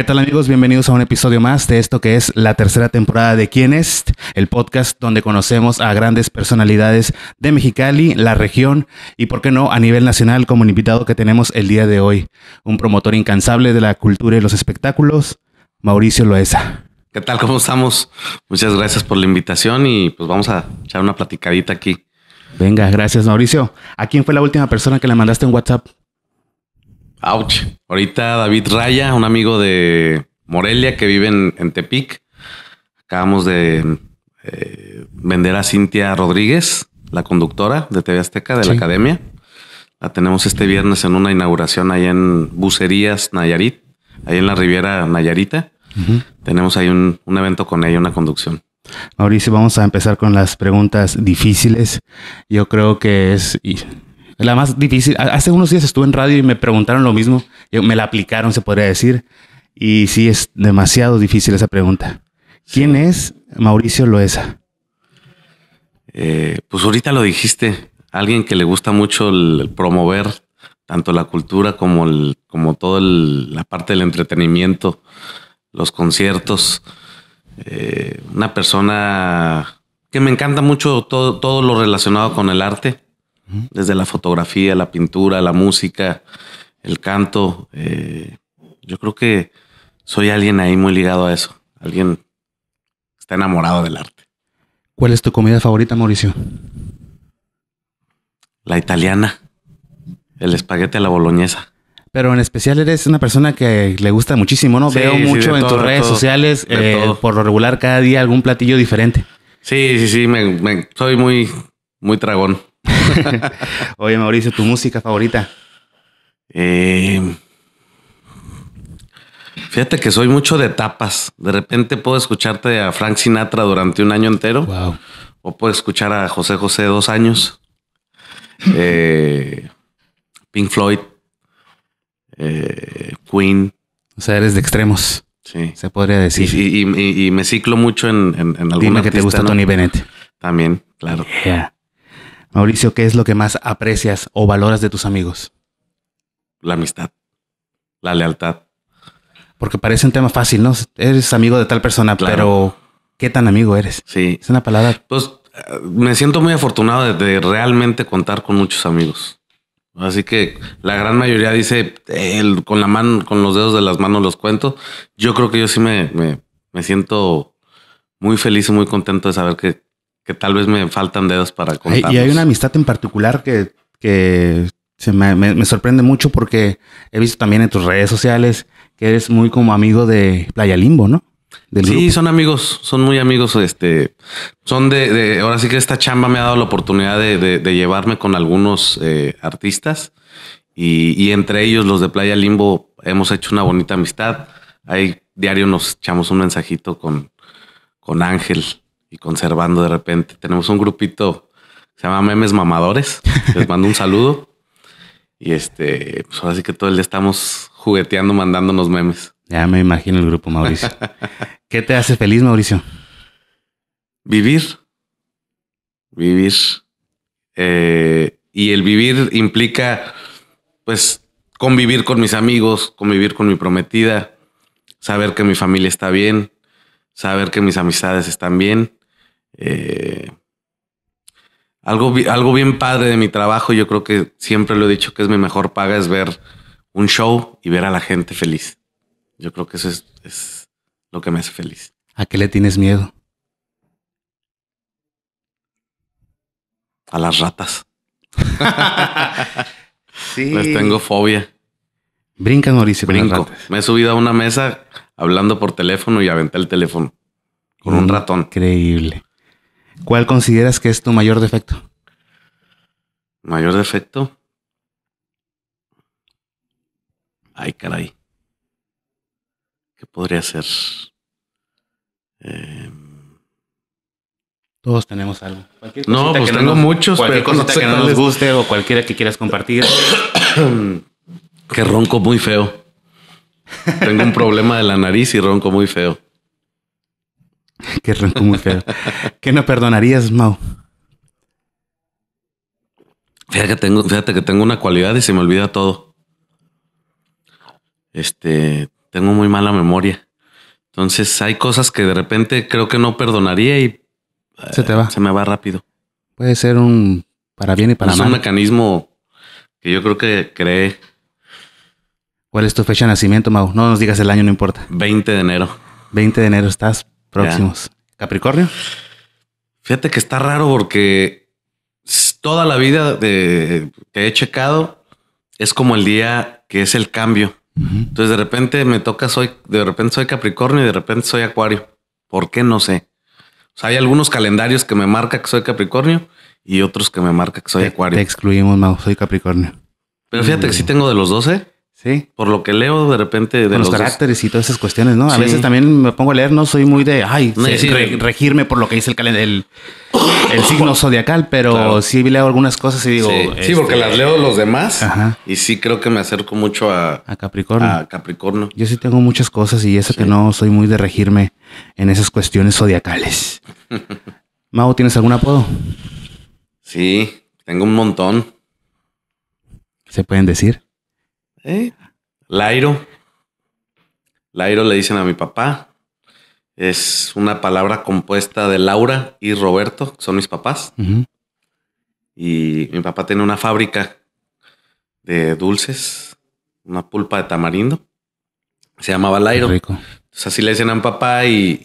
¿Qué tal amigos? Bienvenidos a un episodio más de esto que es la tercera temporada de Quién es, el podcast donde conocemos a grandes personalidades de Mexicali, la región y, por qué no, a nivel nacional como el invitado que tenemos el día de hoy, un promotor incansable de la cultura y los espectáculos, Mauricio Loesa. ¿Qué tal? ¿Cómo estamos? Muchas gracias por la invitación y pues vamos a echar una platicadita aquí. Venga, gracias Mauricio. ¿A quién fue la última persona que le mandaste un WhatsApp? Ouch. Ahorita David Raya, un amigo de Morelia que vive en, Tepic. Acabamos de eh, vender a Cintia Rodríguez, la conductora de TV Azteca de la Academia. La tenemos este viernes en una inauguración ahí en Bucerías, Nayarit, ahí en la Riviera Nayarita. Tenemos ahí un, un evento con ella, una conducción. Mauricio, vamos a empezar con las preguntas difíciles. Yo creo que es la más difícil. Hace unos días estuve en radio y me preguntaron lo mismo. Me la aplicaron, se podría decir. Y sí, es demasiado difícil esa pregunta. ¿Quién es Mauricio Loesa? Eh, pues ahorita lo dijiste. Alguien que le gusta mucho el, promover tanto la cultura como, el, como toda la parte del entretenimiento, los conciertos. Eh, una persona que me encanta mucho todo, todo lo relacionado con el arte desde la fotografía, la pintura, la música, el canto. Eh, yo creo que soy alguien ahí muy ligado a eso. Alguien está enamorado del arte. ¿Cuál es tu comida favorita, Mauricio? La italiana, el espaguete la boloñesa. Pero en especial eres una persona que le gusta muchísimo, ¿no? Veo mucho en tus redes sociales, eh, por lo regular, cada día algún platillo diferente. Sí, sí, sí, soy muy, muy tragón. Oye, Mauricio, ¿tu música favorita? Eh, fíjate que soy mucho de tapas. De repente puedo escucharte a Frank Sinatra durante un año entero. Wow. O puedo escuchar a José José dos años. Eh, Pink Floyd. Eh, Queen. O sea, eres de extremos. Sí. Se podría decir. Y, me ciclo mucho en, en, en Dime que te gusta Tony Bennett. También, claro. Yeah. Mauricio, ¿qué es lo que más aprecias o valoras de tus amigos? La amistad, la lealtad. Porque parece un tema fácil, ¿no? Eres amigo de tal persona, pero ¿qué tan amigo eres? Sí. Es una palabra. Pues eh, me siento muy afortunado de, realmente contar con muchos amigos. Así que la gran mayoría dice eh, con la mano, con los dedos de las manos los cuento. Yo creo que yo sí me, me siento muy feliz y muy contento de saber que que tal vez me faltan dedos para contar. Y hay una amistad en particular que, se me, sorprende mucho porque he visto también en tus redes sociales que eres muy como amigo de Playa Limbo, ¿no? sí, son amigos, son muy amigos, este, son de, ahora sí que esta chamba me ha dado la oportunidad de, llevarme con algunos eh, artistas y, entre ellos los de Playa Limbo hemos hecho una bonita amistad. Ahí diario nos echamos un mensajito con, con Ángel, y conservando de repente. Tenemos un grupito que se llama Memes Mamadores. Les mando un saludo. Y este, pues ahora sí que todo el día estamos jugueteando, mandándonos memes. Ya me imagino el grupo, Mauricio. ¿Qué te hace feliz, Mauricio? Vivir. Vivir. Eh, y el vivir implica, pues, convivir con mis amigos, convivir con mi prometida, saber que mi familia está bien, saber que mis amistades están bien eh, algo, algo bien padre de mi trabajo, yo creo que siempre lo he dicho que es mi mejor paga, es ver un show y ver a la gente feliz. Yo creo que eso es, lo que me hace feliz. ¿A qué le tienes miedo? A las ratas. sí. Les tengo fobia. Brincan, Mauricio. Brinco. Me he subido a una mesa hablando por teléfono y aventé el teléfono con un mm, ratón. Increíble. ¿Cuál consideras que es tu mayor defecto? ¿Mayor defecto? Ay, caray. ¿Qué podría ser? Em. Todos tenemos algo. No, pues tengo muchos, cualquier que no nos guste o cualquiera que quieras compartir. que ronco muy feo. tengo un problema de la nariz y ronco muy feo. Qué ronco muy feo. ¿Qué no perdonarías, Mau? Fíjate que, tengo, que tengo una cualidad y se me olvida todo. Este, tengo muy mala memoria. Entonces hay cosas que de repente creo que no perdonaría y se te va. Eh, se me va rápido. Puede ser un para bien y para mal. Es un mecanismo que yo creo que cree. ¿Cuál es tu fecha de nacimiento, Mau? No nos digas el año, no importa. 20 de enero. 20 de enero, estás Próximos. Capricornio. Fíjate que está raro porque toda la vida de, que he checado es como el día que es el cambio. Entonces de repente me toca, soy, de repente soy Capricornio y de repente soy Acuario. ¿Por qué? No sé. hay algunos calendarios que me marca que soy Capricornio y otros que me marca que soy Acuario. Te excluimos, no soy Capricornio. Pero fíjate que sí tengo de los 12. Sí. Por lo que leo de repente de los, caracteres y todas esas cuestiones, ¿no? A veces también me pongo a leer, no soy muy de, ay, regirme por lo que dice el el, el signo zodiacal, pero sí leo algunas cosas y digo... Sí, este, porque las leo los demás y sí creo que me acerco mucho a, a, Capricornio. a Capricornio. Yo sí tengo muchas cosas y eso que no soy muy de regirme en esas cuestiones zodiacales. Mau, ¿tienes algún apodo? Sí, tengo un montón. ¿Se pueden decir? ¿Eh? Lairo. Lairo le dicen a mi papá. Es una palabra compuesta de Laura y Roberto, que son mis papás. Y mi papá tiene una fábrica de dulces, una pulpa de tamarindo. Se llamaba Lairo. Rico. así le dicen a mi papá y,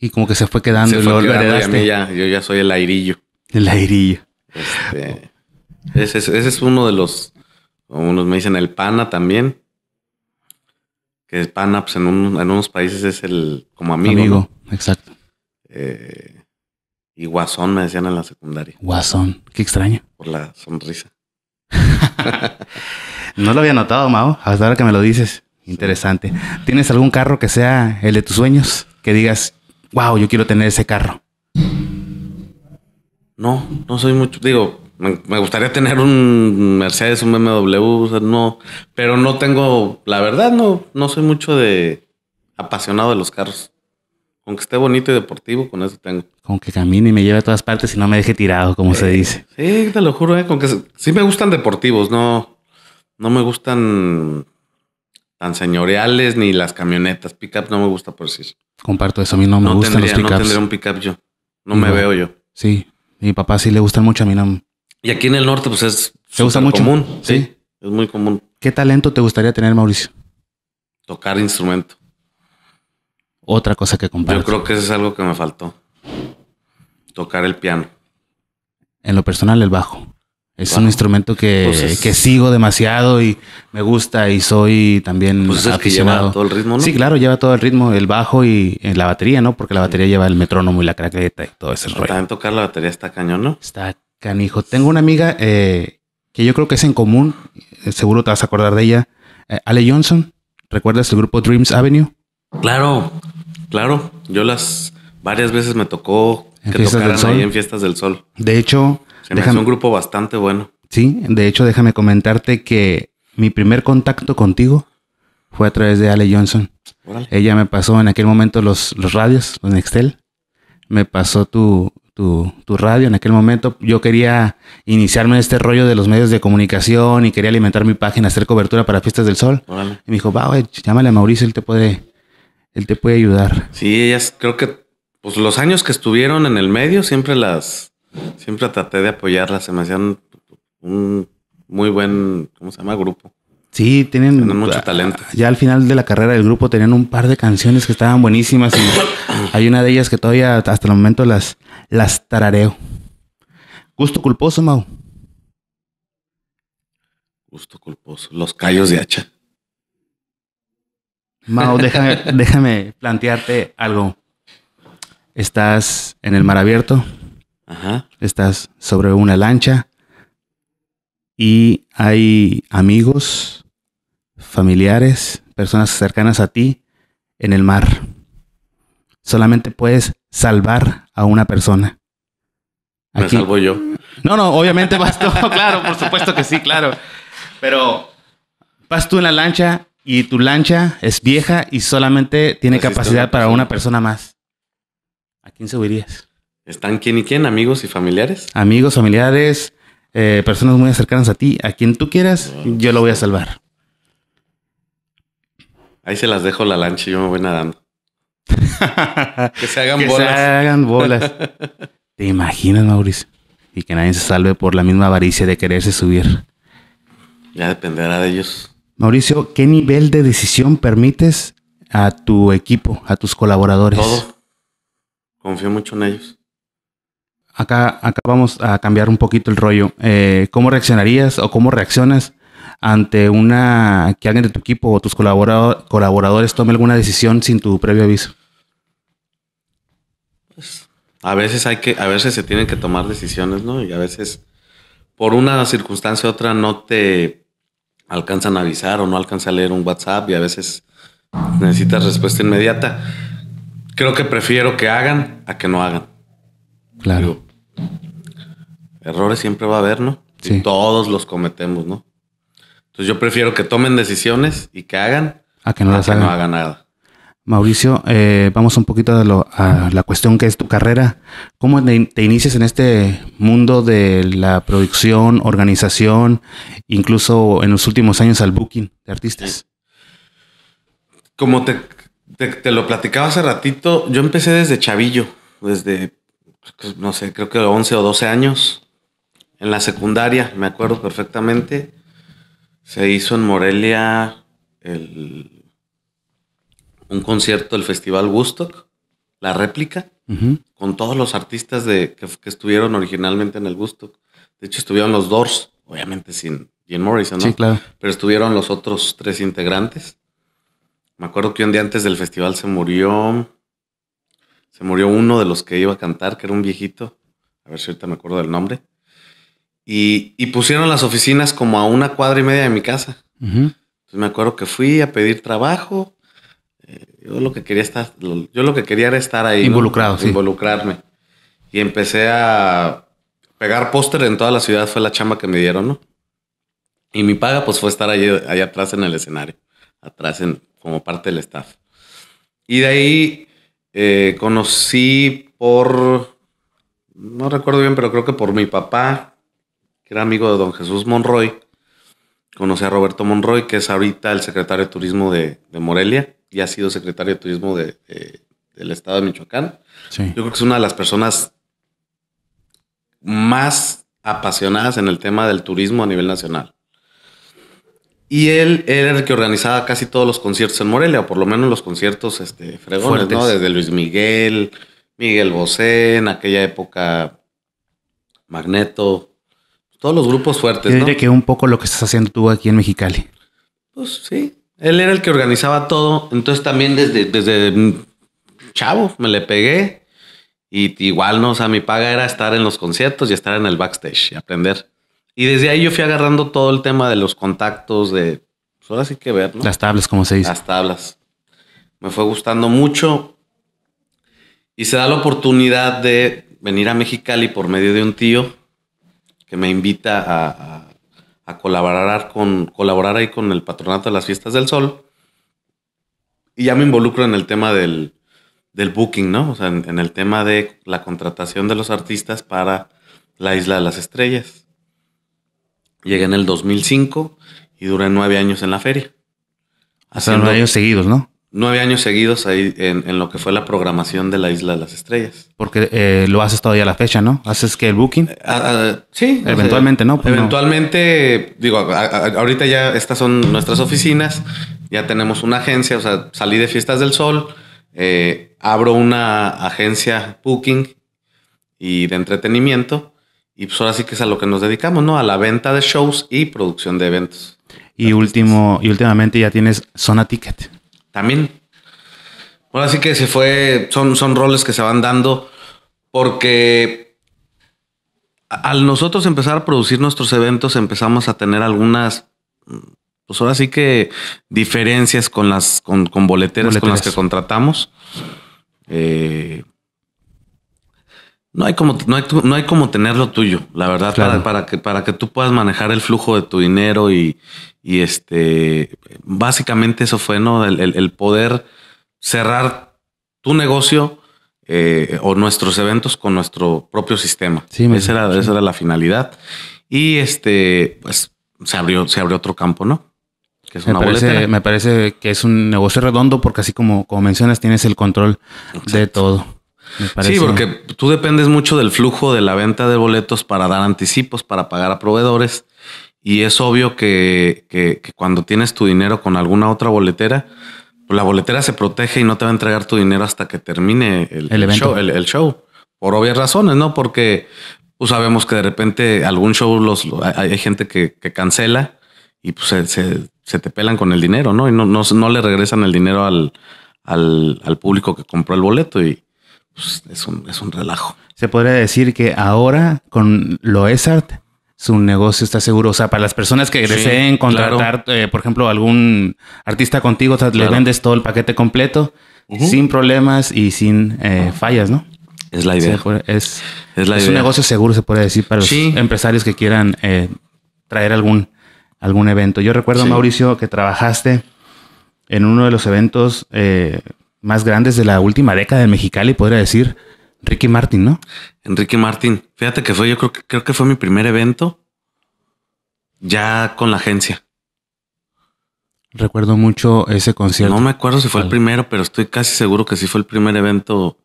y, como que se fue quedando. yo ya soy el airillo. El airillo. Este, ese, es uno de los unos me dicen el pana también. Que el pana, pues en, en unos países es el como amigo. Amigo, exacto. Eh, y guasón me decían en la secundaria. Guasón, qué extraño. Por la sonrisa. no lo había notado, Mao, hasta ahora que me lo dices. Interesante. ¿Tienes algún carro que sea el de tus sueños? Que digas, wow, yo quiero tener ese carro. No, no soy mucho. Digo, me, gustaría tener un Mercedes, un BMW, no, pero no tengo, la verdad, no, no soy mucho de apasionado de los carros. Aunque esté bonito y deportivo, con eso tengo. Con que camine y me lleve a todas partes y no me deje tirado, como se dice. Sí, te lo juro, eh, con que sí me gustan deportivos, no, no me gustan tan señoriales ni las camionetas. Pickup no me gusta por sí. Comparto eso, a mí no me gustan tendría, los pickups. No tendría un pickup yo, no, me veo yo. Sí, mi papá sí le gustan mucho, a mí no, y aquí en el norte, pues es Se común. ¿Sí? Es muy común. ¿Qué talento te gustaría tener, Mauricio? Tocar instrumento. Otra cosa que comparto. Yo creo que eso es algo que me faltó. Tocar el piano. En lo personal, el bajo. Es un instrumento que, pues que, sigo demasiado y me gusta y soy también pues es Que lleva todo el ritmo, ¿no? Sí, claro, lleva todo el ritmo, el bajo y eh, la batería, ¿no? Porque la batería lleva el metrónomo y la craqueta y todo ese rollo. También tocar la batería está cañón, ¿no? Está Canijo. Tengo una amiga eh, que yo creo que es en común, eh, seguro te vas a acordar de ella, eh, Ale Johnson. ¿Recuerdas el grupo Dreams Avenue? Claro, claro. Yo las varias veces me tocó en que tocaran ahí en Fiestas del Sol. De hecho, es un grupo bastante bueno. Sí, de hecho, déjame comentarte que mi primer contacto contigo fue a través de Ale Johnson. Ella me pasó en aquel momento los, los radios, los Excel. Me pasó tu, tu, radio. En aquel momento yo quería iniciarme en este rollo de los medios de comunicación y quería alimentar mi página, hacer cobertura para Fiestas del Sol. Y me dijo, va, llámale a Mauricio, él te puede, él te puede ayudar. Sí, ellas creo que pues los años que estuvieron en el medio siempre las, siempre traté de apoyarlas, se me hacían un muy buen, ¿cómo se llama? Grupo. Sí, tienen, mucho talento. Ya al final de la carrera del grupo tenían un par de canciones que estaban buenísimas y hay una de ellas que todavía hasta el momento las, las tarareo. Gusto culposo, Mau. Gusto culposo. Los callos de hacha. Mau, déjame, plantearte algo. Estás en el mar abierto. Estás sobre una lancha y hay amigos, familiares, personas cercanas a ti en el mar. Solamente puedes salvar a una persona. Me salvo yo. No, no, obviamente vas tú, claro, por supuesto que sí, claro. Pero vas tú en la lancha y tu lancha es vieja y solamente tiene capacidad para una persona más. ¿A quién subirías? ¿Están quién y quién? ¿Amigos y familiares? Amigos, familiares, eh, personas muy cercanas a ti, a quien tú quieras, ah, yo lo voy a salvar. Ahí se las dejo la lancha y yo me voy nadando. que se hagan bolas. Que se hagan bolas. ¿Te imaginas, Mauricio? Y que nadie se salve por la misma avaricia de quererse subir. Ya dependerá de ellos. Mauricio, ¿qué nivel de decisión permites a tu equipo, a tus colaboradores? Todo. Confío mucho en ellos acá, acá vamos a cambiar un poquito el rollo. Eh, ¿Cómo reaccionarías o cómo reaccionas ante una que alguien de tu equipo o tus colaboradores tome alguna decisión sin tu previo aviso? Pues, a veces hay que, a veces se tienen que tomar decisiones, ¿no? Y a veces por una circunstancia u otra no te alcanzan a avisar o no alcanza a leer un WhatsApp y a veces necesitas respuesta inmediata. Creo que prefiero que hagan a que no hagan. Claro. Errores siempre va a haber, ¿no? todos los cometemos, ¿no? Entonces yo prefiero que tomen decisiones y que hagan a que no, hagan. nada. Mauricio, eh, vamos un poquito a, la cuestión que es tu carrera. ¿Cómo te inicias en este mundo de la producción, organización, incluso en los últimos años al booking de artistas? Como te, te lo platicaba hace ratito, yo empecé desde chavillo, desde pues, no sé, creo que 11 o 12 años, en la secundaria, me acuerdo perfectamente, se hizo en Morelia el, un concierto del Festival Woodstock, la réplica, con todos los artistas de, que, estuvieron originalmente en el Woodstock. De hecho, estuvieron los Doors, obviamente sin Jim Morrison, Sí, claro. Pero estuvieron los otros tres integrantes. Me acuerdo que un día antes del festival se murió se murió uno de los que iba a cantar, que era un viejito, a ver si ahorita me acuerdo del nombre, y, pusieron las oficinas como a una cuadra y media de mi casa. me acuerdo que fui a pedir trabajo, eh, yo lo que quería estar, yo lo que quería era estar ahí. Involucrado, Involucrarme. Y empecé a pegar póster en toda la ciudad, fue la chamba que me dieron, ¿no? Y mi paga pues fue estar ahí atrás en el escenario, atrás en, como parte del staff. Y de ahí eh, conocí por, no recuerdo bien, pero creo que por mi papá, que era amigo de don Jesús Monroy. Conocí a Roberto Monroy, que es ahorita el secretario de Turismo de, Morelia y ha sido secretario de Turismo de, del Estado de Michoacán. Yo creo que es una de las personas más apasionadas en el tema del turismo a nivel nacional. Y él, era el que organizaba casi todos los conciertos en Morelia, o por lo menos los conciertos este, fregones, ¿no? Desde Luis Miguel, Miguel Bosé, en aquella época, Magneto, todos los grupos fuertes. ¿no? que un poco lo que estás haciendo tú aquí en Mexicali. Pues sí, él era el que organizaba todo, entonces también desde, desde chavo me le pegué. Y igual, no, o sea, mi paga era estar en los conciertos y estar en el backstage y aprender. Y desde ahí yo fui agarrando todo el tema de los contactos, de... Pues, ahora sí que ver, Las tablas, como se dice. Las tablas. Me fue gustando mucho. Y se da la oportunidad de venir a Mexicali por medio de un tío que me invita a, colaborar, con, colaborar ahí con el Patronato de las Fiestas del Sol. Y ya me involucro en el tema del, booking, ¿no? O sea, en, el tema de la contratación de los artistas para la Isla de las Estrellas. Llegué en el 2005 y duré nueve años en la feria. Hace nueve años seguidos, ¿no? Nueve años seguidos ahí en, lo que fue la programación de la Isla de las Estrellas. Porque eh, lo haces todavía a la fecha, ¿no? ¿Haces que el booking? Eh, ah, ah, sí. Eventualmente, pues ¿no? eventualmente, digo, ahorita ya estas son nuestras oficinas, ya tenemos una agencia, o sea, salí de Fiestas del Sol, eh, abro una agencia booking y de entretenimiento y pues ahora sí que es a lo que nos dedicamos, ¿no? A la venta de shows y producción de eventos. Y último, pues, y últimamente ya tienes Zona Ticket. También. Ahora sí que se fue, son, son roles que se van dando porque al nosotros empezar a producir nuestros eventos empezamos a tener algunas, pues ahora sí que diferencias con las, con, con boleteras, boleteras, con las que contratamos. Eh, no hay como, no hay, no hay como tener lo tuyo, la verdad, para, que, para que tú puedas manejar el flujo de tu dinero y, y este, básicamente eso fue, ¿no? El, poder cerrar tu negocio eh, o nuestros eventos con nuestro propio sistema. Sí, esa, era, esa era la finalidad. Y este, pues se abrió, se abrió otro campo, ¿no? me, parece, que es un negocio redondo porque así como, como mencionas, tienes el control de todo. Sí, porque tú dependes mucho del flujo de la venta de boletos para dar anticipos, para pagar a proveedores. Y es obvio que, cuando tienes tu dinero con alguna otra boletera, pues la boletera se protege y no te va a entregar tu dinero hasta que termine el, show, Por obvias razones, ¿no? Porque pues, sabemos que de repente algún show los, hay, gente que, cancela y pues se, te pelan con el dinero, ¿no? Y no, no, no le regresan el dinero al, al, al público que compró el boleto y, pues, es, un, relajo. Se podría decir que ahora con lo ESART su negocio está seguro. O sea, para las personas que deseen contratar, eh, por ejemplo, algún artista contigo, le vendes todo el paquete completo sin problemas y sin eh, fallas, ¿no? Es la idea. es, un negocio seguro, se puede decir, para los empresarios que quieran eh, traer algún, algún evento. Yo recuerdo, Mauricio, que trabajaste en uno de los eventos más grandes de la última década en Mexicali, podría decir Ricky Martin, ¿no? Enrique Martin. Fíjate que fue, yo creo que, creo que fue mi primer evento ya con la agencia. Recuerdo mucho ese concierto. No me acuerdo si fue el primero, pero estoy casi seguro que sí fue el primer evento.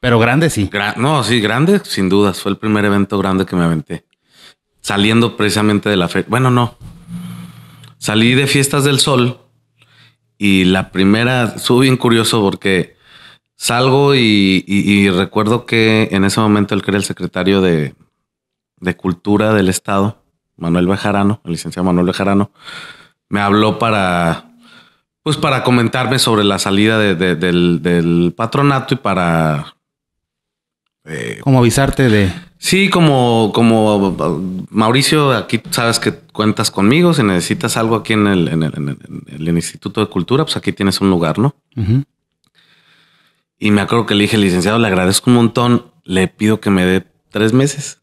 Pero grande sí. no, sí, grande, sin dudas. Fue el primer evento grande que me aventé. Saliendo precisamente de la fe. Bueno, no. Salí de Fiestas del Sol y la primera, estuvo bien curioso porque salgo y, recuerdo que en ese momento él que era el secretario de, Cultura del Estado, Manuel Bejarano, el licenciado Manuel Bejarano, me habló para pues para comentarme sobre la salida del, patronato y para... Eh, Como avisarte de... Sí, como, como Mauricio, aquí sabes que cuentas conmigo. Si necesitas algo aquí en el, en el, Instituto de Cultura, pues aquí tienes un lugar, ¿no? Y me acuerdo que le dije, licenciado, le agradezco un montón. Le pido que me dé tres meses.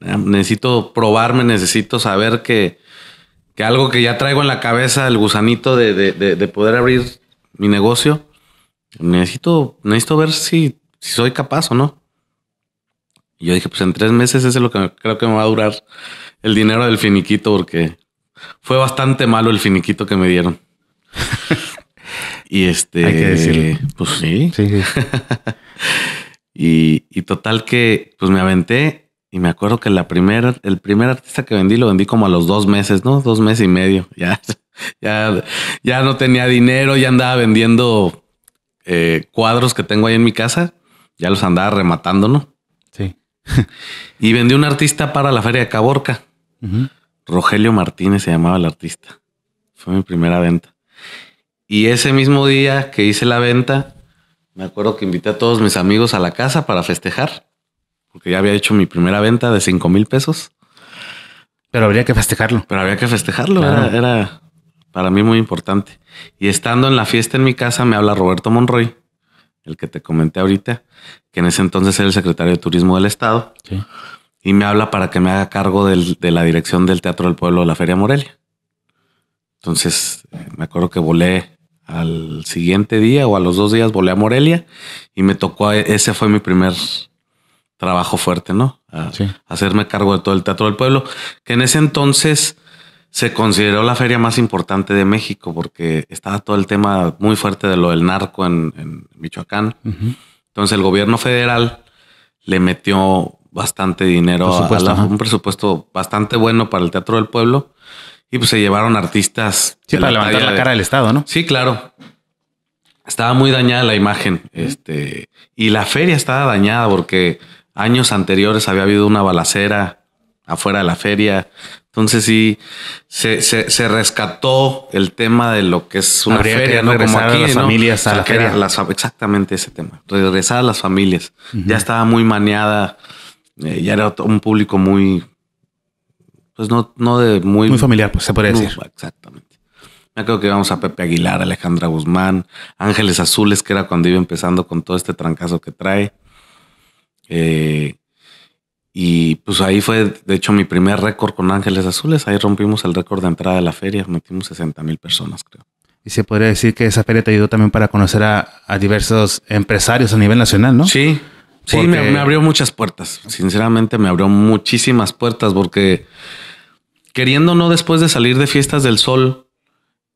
Ah, necesito probarme, necesito saber que, que algo que ya traigo en la cabeza, el gusanito de, de, de, de poder abrir mi negocio, necesito, necesito ver si, si soy capaz o no. Y yo dije, pues en tres meses ese es lo que creo que me va a durar el dinero del finiquito, porque fue bastante malo el finiquito que me dieron. y este, Hay que pues sí. sí, y, total que pues me aventé y me acuerdo que la primera, el primer artista que vendí lo vendí como a los dos meses, ¿no? Dos meses y medio. Ya, ya, ya no tenía dinero, ya andaba vendiendo eh, cuadros que tengo ahí en mi casa, ya los andaba rematando, ¿no? y vendí un artista para la Feria de Caborca. Rogelio Martínez se llamaba el artista. Fue mi primera venta. Y ese mismo día que hice la venta, me acuerdo que invité a todos mis amigos a la casa para festejar, porque ya había hecho mi primera venta de 5 mil pesos. Pero habría que festejarlo. Pero había que festejarlo, era para mí muy importante. Y estando en la fiesta en mi casa, me habla Roberto Monroy el que te comenté ahorita, que en ese entonces era el secretario de Turismo del Estado, y me habla para que me haga cargo de la dirección del Teatro del Pueblo de la Feria Morelia. Entonces, me acuerdo que volé al siguiente día o a los dos días, volé a Morelia y me tocó, eh, ese fue mi primer trabajo fuerte, ¿no? Hacerme cargo de todo el Teatro del Pueblo, que en ese entonces se consideró la feria más importante de México porque estaba todo el tema muy fuerte de lo del narco en, Michoacán. Entonces el gobierno federal le metió bastante dinero, a un presupuesto bastante bueno para el Teatro del Pueblo y pues se llevaron artistas. Sí, para levantar la cara del Estado, ¿no? Sí, claro. Estaba muy dañada la imagen, este, y la feria estaba dañada porque años anteriores había habido una balacera afuera de la feria, entonces sí, se, se, rescató el tema de lo que es una feria, ¿no? Como aquí, a las familias feria. exactamente ese tema, regresar a las familias. Ya estaba muy maneada, eh, ya era un público muy, pues no, no de muy... familiar, pues se puede decir. Exactamente. Ya creo que íbamos a Pepe Aguilar, Alejandra Guzmán, Ángeles Azules, que era cuando iba empezando con todo este trancazo que trae. Eh, y pues ahí fue, de hecho, mi primer récord con Ángeles Azules. Ahí rompimos el récord de entrada de la feria. Metimos 60 mil personas, creo. Y se podría decir que esa feria te ayudó también para conocer a, diversos empresarios a nivel nacional, ¿no? Sí, sí, me, me, abrió muchas puertas. Sinceramente, me abrió muchísimas puertas porque queriendo no después de salir de Fiestas del Sol,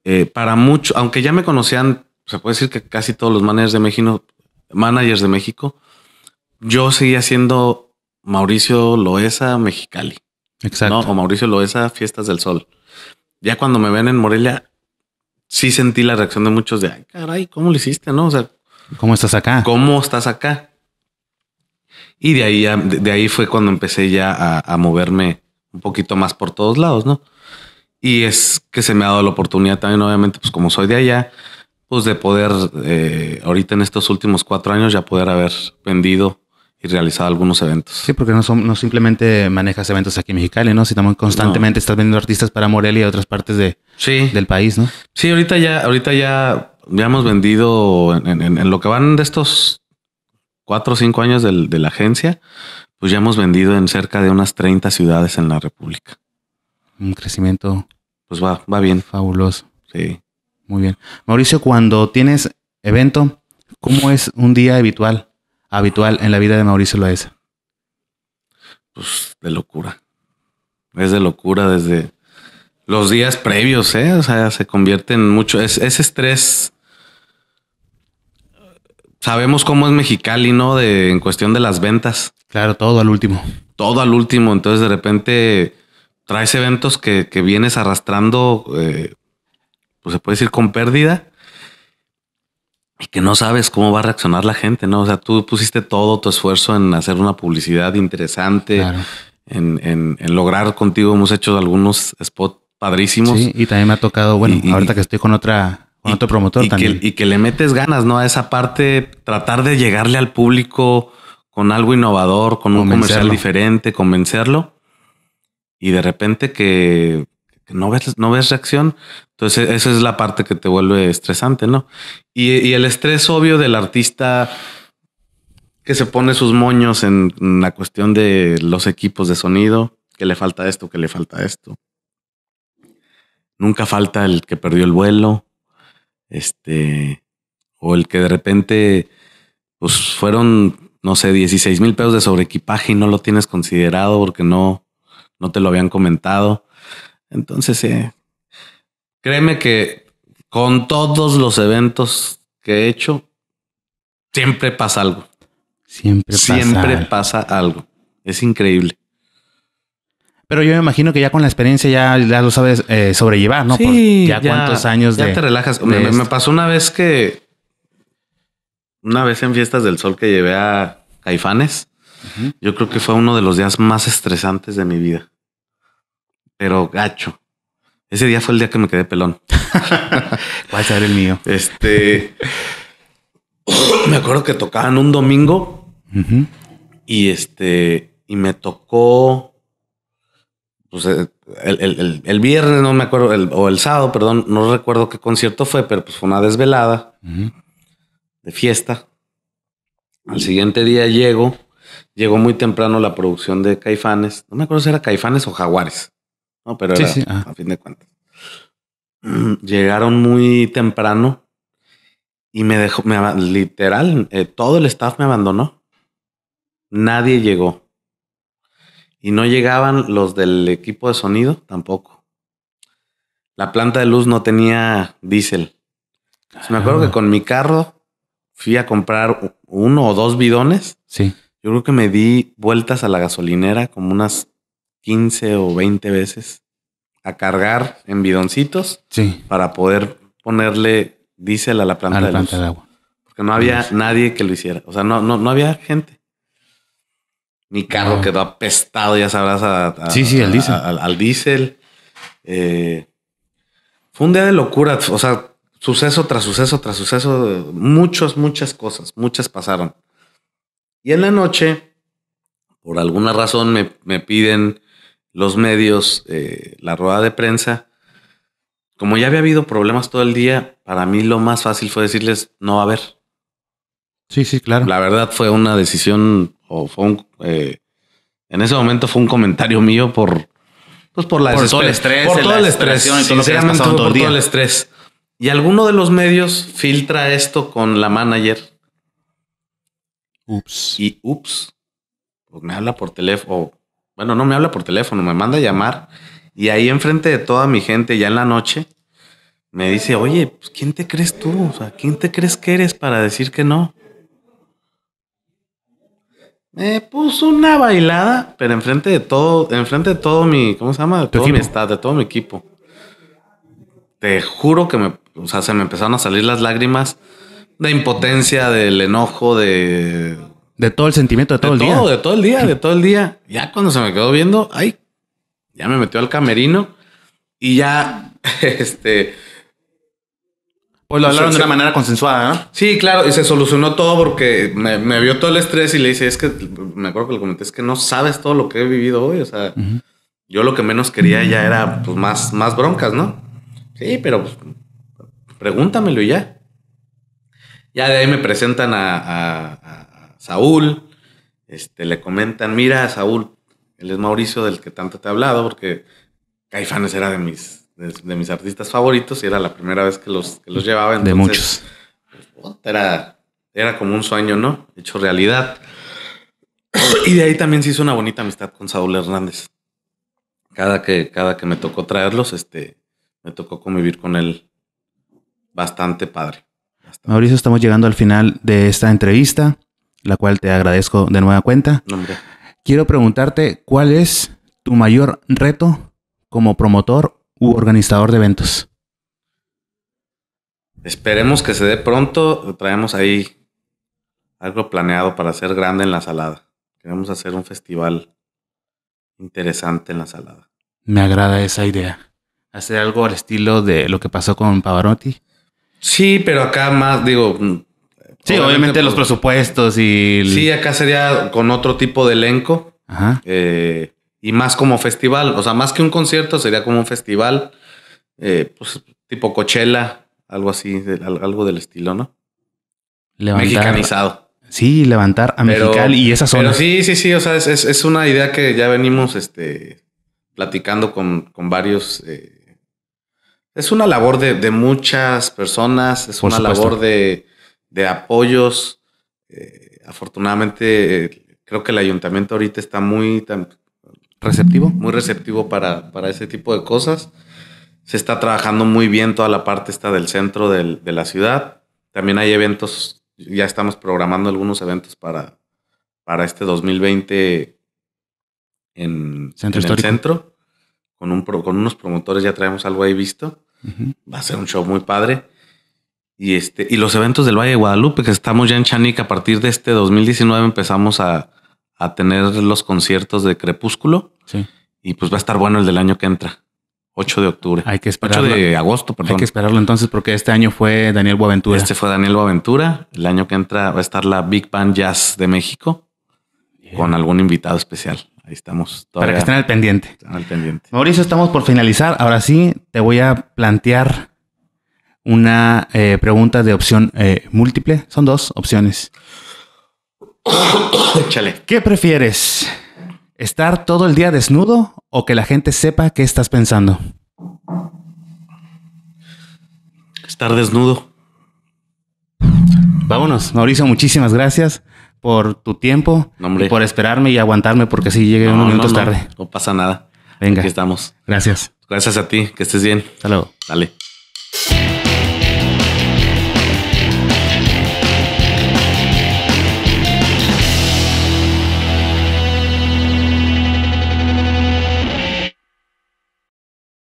eh, para mucho, aunque ya me conocían, se puede decir que casi todos los managers de México, managers de México, yo seguía siendo Mauricio Loesa, Mexicali. Exacto. O Mauricio Loesa, Fiestas del Sol. Ya cuando me ven en Morelia, sí sentí la reacción de muchos de, ay, caray, ¿cómo lo hiciste? No, o sea, ¿cómo estás acá? ¿Cómo estás acá? Y de ahí, de ahí fue cuando empecé ya a, moverme un poquito más por todos lados, ¿no? Y es que se me ha dado la oportunidad también, obviamente, pues como soy de allá, pues de poder, eh, ahorita en estos últimos cuatro años, ya poder haber vendido y realizado algunos eventos. Sí, porque no, son, no simplemente manejas eventos aquí en Mexicali, ¿no? Sino constantemente estás vendiendo artistas para Morelia y otras partes de, del país, ¿no? Sí, ahorita ya, ahorita ya, ya hemos vendido en, lo que van de estos cuatro o cinco años del, de la agencia, pues ya hemos vendido en cerca de unas 30 ciudades en la República. Un crecimiento. Pues va, va bien. Fabuloso. Sí. Muy bien. Mauricio, cuando tienes evento, ¿cómo es un día habitual? habitual en la vida de Mauricio Loaiza? Pues de locura. Es de locura desde los días previos, ¿eh? O sea, se convierte en mucho. Es, ese estrés. Sabemos cómo es Mexicali, ¿no? De, en cuestión de las ventas. Claro, todo al último. Todo al último. Entonces, de repente traes eventos que, vienes arrastrando, eh, pues se puede decir con pérdida y que no sabes cómo va a reaccionar la gente, ¿no? O sea, tú pusiste todo tu esfuerzo en hacer una publicidad interesante, en, lograr contigo. Hemos hecho algunos spots padrísimos. y también me ha tocado, bueno, ahorita que estoy con otra, con otro promotor también. y que le metes ganas, ¿no? A esa parte, tratar de llegarle al público con algo innovador, con un comercial diferente, convencerlo. Y de repente que, que no, ves, no ves reacción, entonces, esa es la parte que te vuelve estresante, ¿no? Y, el estrés obvio del artista que se pone sus moños en, la cuestión de los equipos de sonido, que le falta esto, que le falta esto. Nunca falta el que perdió el vuelo, este, o el que de repente, pues fueron, no sé, 16 mil pesos de sobreequipaje y no lo tienes considerado porque no, no te lo habían comentado. Entonces, eh, Créeme que con todos los eventos que he hecho, siempre pasa algo. Siempre pasa, siempre algo. pasa algo. Es increíble. Pero yo me imagino que ya con la experiencia ya, lo sabes eh, sobrellevar, ¿no? ya, cuántos años ya te relajas. me, pasó una vez que. Una vez en Fiestas del Sol que llevé a Caifanes. Yo creo que fue uno de los días más estresantes de mi vida. Pero gacho. Ese día fue el día que me quedé pelón. a ser el mío? Este. me acuerdo que tocaban un domingo y este. Y me tocó. Pues eh, el, viernes, no me acuerdo, o el sábado, perdón, no recuerdo qué concierto fue, pero pues fue una desvelada de fiesta. Al siguiente día llego, llegó muy temprano la producción de Caifanes. No me acuerdo si era Caifanes o Jaguares. Pero a fin de cuentas. Llegaron muy temprano y me dejó, me, literal, eh, todo el staff me abandonó. Nadie llegó. Y no llegaban los del equipo de sonido tampoco. La planta de luz no tenía diésel. Ah. me acuerdo que con mi carro fui a comprar uno o dos bidones. Sí. Yo creo que me di vueltas a la gasolinera como unas 15 o 20 veces a cargar en bidoncitos para poder ponerle diésel a la planta, de, agua. Porque no había nadie que lo hiciera. O sea, no, no, no había gente. Mi carro quedó apestado, ya sabrás, sí, sí, al diésel. Eh, fue un día de locura. O sea, suceso tras suceso tras suceso. Muchas, muchas cosas. Muchas pasaron. Y en la noche, por alguna razón, me, me piden los medios, eh, la rueda de prensa, como ya había habido problemas todo el día, para mí lo más fácil fue decirles no va a haber. Sí, sí, claro. La verdad fue una decisión o fue un, eh, en ese momento fue un comentario mío por, pues por la todo el estrés, por todo el estrés, todo, todo, el día. el estrés. Y alguno de los medios filtra esto con la manager. Ups. Y ups, pues, me habla por teléfono, bueno, no me habla por teléfono, me manda a llamar. Y ahí enfrente de toda mi gente, ya en la noche, me dice, oye, pues, ¿quién te crees tú? O sea, ¿quién te crees que eres para decir que no? Me puso una bailada, pero enfrente de todo, enfrente de todo mi, ¿cómo se llama? De todo mi de todo mi equipo. Te juro que me, se me empezaron a salir las lágrimas de impotencia, del enojo, de, de todo el sentimiento, de todo el día. De todo el día, de todo el día. Ya cuando se me quedó viendo, ay, ya me metió al camerino y ya, este... Pues lo hablaron de una manera consensuada, ¿no? Sí, claro, y se solucionó todo porque me, vio todo el estrés y le dice, es que, me acuerdo que le comenté, es que no sabes todo lo que he vivido hoy, o sea, yo lo que menos quería ya era pues, más, más broncas, ¿no? Sí, pero pues, pregúntamelo y ya. Ya de ahí me presentan a Saúl, este, le comentan, mira Saúl, él es Mauricio del que tanto te he hablado, porque Caifanes era de mis, de, mis artistas favoritos y era la primera vez que los, que los llevaba. de muchos. Pues, era, era como un sueño, ¿no? Hecho realidad. y de ahí también se hizo una bonita amistad con Saúl Hernández. Cada que, cada que me tocó traerlos, este, me tocó convivir con él bastante padre. Mauricio, estamos llegando al final de esta entrevista la cual te agradezco de nueva cuenta. Quiero preguntarte cuál es tu mayor reto como promotor u organizador de eventos. Esperemos que se dé pronto. Traemos ahí algo planeado para hacer grande en la salada. Queremos hacer un festival interesante en la salada. Me agrada esa idea. Hacer algo al estilo de lo que pasó con Pavarotti. Sí, pero acá más, digo, Sí, obviamente, los presupuestos y... Sí, acá sería con otro tipo de elenco. Ajá. Eh, y más como festival, o sea, más que un concierto, sería como un festival, eh, pues tipo Coachella, algo así, algo del estilo, ¿no? Mexicanizado. Sí, levantar a Mexicali y esa zona. sí, sí, sí, o sea, es, una idea que ya venimos este, platicando con, con varios... Eh, es una labor de, muchas personas, es una labor de de apoyos. Eh, afortunadamente, eh, creo que el ayuntamiento ahorita está muy receptivo, muy receptivo para, para, ese tipo de cosas. Se está trabajando muy bien toda la parte esta del centro de la ciudad. También hay eventos, ya estamos programando algunos eventos para, para este 2020 en, el centro. Con, un, con unos promotores ya traemos algo ahí visto. Va a ser un show muy padre. Y, este, y los eventos del Valle de Guadalupe, que estamos ya en Chanik, a partir de este 2019 empezamos a, tener los conciertos de Crepúsculo. Sí. Y pues va a estar bueno el del año que entra. 8 de octubre. Hay que esperarlo. 8 de agosto, perdón. Hay que esperarlo entonces porque este año fue Daniel Boaventura. Este fue Daniel Boaventura. El año que entra va a estar la Big Band Jazz de México con algún invitado especial. Ahí estamos. Para que estén al pendiente. al pendiente. Mauricio, estamos por finalizar. Ahora sí, te voy a plantear una eh, pregunta de opción eh, múltiple. Son dos opciones. ¿Qué prefieres? ¿Estar todo el día desnudo o que la gente sepa qué estás pensando? Estar desnudo. Vámonos, Mauricio, muchísimas gracias por tu tiempo, por esperarme y aguantarme porque si llegué no, unos tarde. No pasa nada. Venga. Aquí estamos. Gracias. Gracias a ti, que estés bien. Hasta luego. Dale.